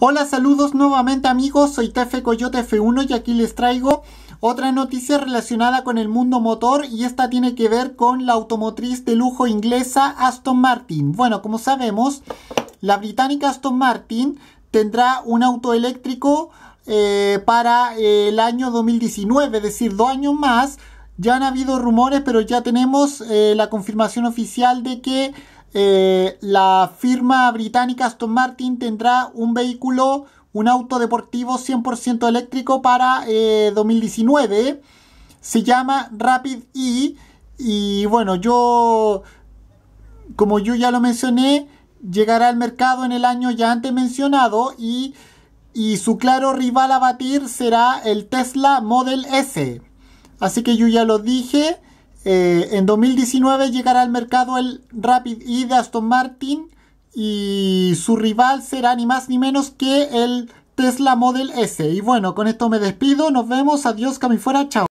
Hola, saludos nuevamente amigos, soy Tefe Coyote F1 y aquí les traigo otra noticia relacionada con el mundo motor y esta tiene que ver con la automotriz de lujo inglesa Aston Martin. Bueno, como sabemos, la británica Aston Martin tendrá un auto eléctrico eh, para el año 2019, es decir, dos años más. Ya han habido rumores, pero ya tenemos eh, la confirmación oficial de que eh, la firma británica Aston Martin tendrá un vehículo, un auto deportivo 100% eléctrico para 2019. Eh, Se llama Rapid E. Y bueno, yo, como yo ya lo mencioné, llegará al mercado en el año ya antes mencionado y, y su claro rival a batir será el Tesla Model S. Así que yo ya lo dije. Eh, en 2019 llegará al mercado el Rapid E de Aston Martin y su rival será ni más ni menos que el Tesla Model S. Y bueno, con esto me despido, nos vemos, adiós, fuera, chao.